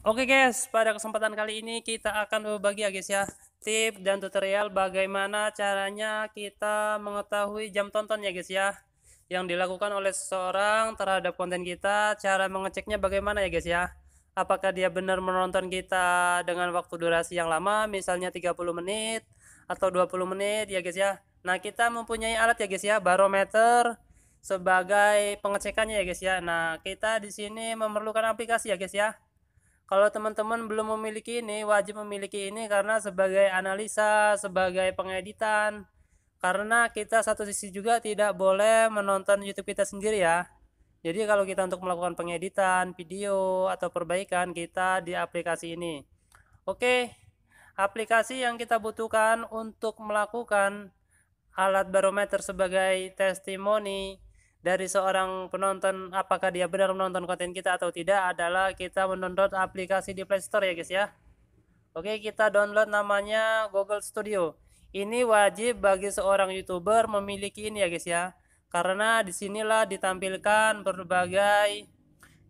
Oke guys, pada kesempatan kali ini kita akan berbagi ya guys ya tip dan tutorial bagaimana caranya kita mengetahui jam tonton ya guys ya yang dilakukan oleh seseorang terhadap konten kita, cara mengeceknya bagaimana ya guys ya. Apakah dia benar menonton kita dengan waktu durasi yang lama misalnya 30 menit atau 20 menit ya guys ya. Nah, kita mempunyai alat ya guys ya, barometer sebagai pengecekannya ya guys ya. Nah, kita di sini memerlukan aplikasi ya guys ya kalau teman-teman belum memiliki ini, wajib memiliki ini karena sebagai analisa, sebagai pengeditan. Karena kita satu sisi juga tidak boleh menonton YouTube kita sendiri ya. Jadi kalau kita untuk melakukan pengeditan video atau perbaikan kita di aplikasi ini. Oke, aplikasi yang kita butuhkan untuk melakukan alat barometer sebagai testimoni dari seorang penonton apakah dia benar menonton konten kita atau tidak adalah kita mendownload aplikasi di Play Store ya guys ya. Oke, kita download namanya Google Studio. Ini wajib bagi seorang YouTuber memiliki ini ya guys ya. Karena disinilah ditampilkan berbagai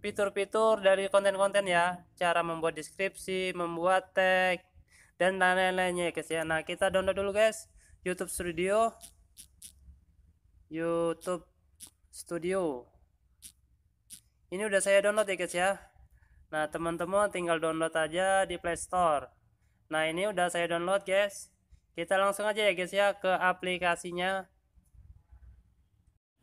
fitur-fitur dari konten-konten ya. Cara membuat deskripsi, membuat tag, dan lain-lainnya ya guys ya. Nah, kita download dulu guys YouTube Studio. YouTube Studio. Ini udah saya download ya guys ya. Nah, teman-teman tinggal download aja di Play Store. Nah, ini udah saya download, guys. Kita langsung aja ya, guys ya, ke aplikasinya.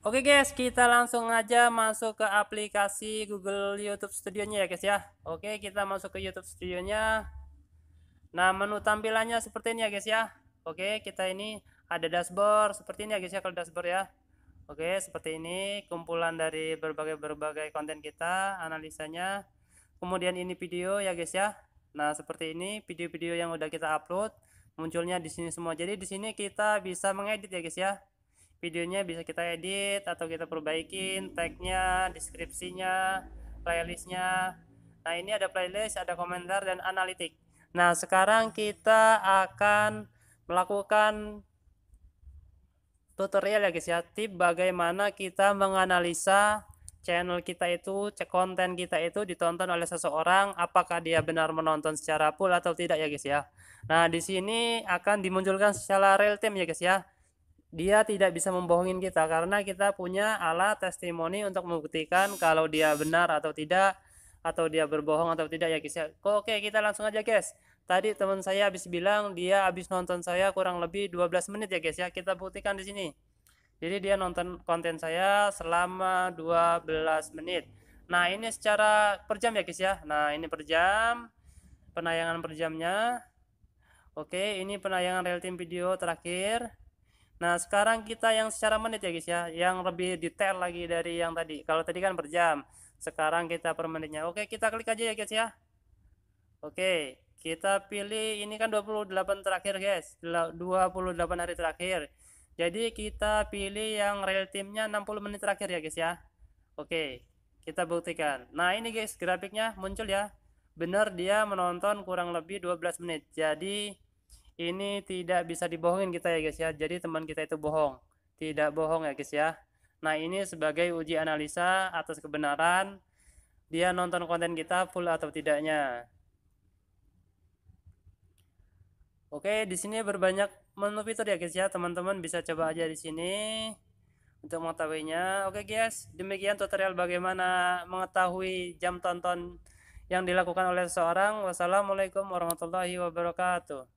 Oke, guys, kita langsung aja masuk ke aplikasi Google YouTube Studio-nya ya, guys ya. Oke, kita masuk ke YouTube Studio-nya. Nah, menu tampilannya seperti ini ya, guys ya. Oke, kita ini ada dashboard seperti ini ya, guys ya, kalau dashboard ya. Oke, seperti ini kumpulan dari berbagai-berbagai konten kita, analisanya. Kemudian ini video ya guys ya. Nah, seperti ini video-video yang udah kita upload munculnya di sini semua. Jadi di sini kita bisa mengedit ya guys ya. Videonya bisa kita edit atau kita perbaikin tag-nya, deskripsinya, playlistnya. Nah, ini ada playlist, ada komentar dan analitik. Nah, sekarang kita akan melakukan tutorial ya guys ya tip bagaimana kita menganalisa channel kita itu cek konten kita itu ditonton oleh seseorang apakah dia benar menonton secara full atau tidak ya guys ya nah di sini akan dimunculkan secara real time ya guys ya dia tidak bisa membohongin kita karena kita punya alat testimoni untuk membuktikan kalau dia benar atau tidak atau dia berbohong atau tidak ya guys ya oke kita langsung aja guys Tadi teman saya habis bilang dia habis nonton saya kurang lebih 12 menit ya guys ya. Kita buktikan di sini. Jadi dia nonton konten saya selama 12 menit. Nah, ini secara per jam ya guys ya. Nah, ini per jam penayangan per jamnya. Oke, ini penayangan real time video terakhir. Nah, sekarang kita yang secara menit ya guys ya, yang lebih detail lagi dari yang tadi. Kalau tadi kan per jam, sekarang kita per menitnya. Oke, kita klik aja ya guys ya. Oke. Kita pilih ini kan 28 terakhir guys. 28 hari terakhir. Jadi kita pilih yang real timnya 60 menit terakhir ya guys ya. Oke, kita buktikan. Nah, ini guys grafiknya muncul ya. Bener dia menonton kurang lebih 12 menit. Jadi ini tidak bisa dibohongin kita ya guys ya. Jadi teman kita itu bohong. Tidak bohong ya guys ya. Nah, ini sebagai uji analisa atas kebenaran dia nonton konten kita full atau tidaknya. Oke, di sini berbanyak menu fitur ya guys ya. Teman-teman bisa coba aja di sini untuk mengetahuinya. Oke guys, demikian tutorial bagaimana mengetahui jam tonton yang dilakukan oleh seseorang. Wassalamualaikum warahmatullahi wabarakatuh.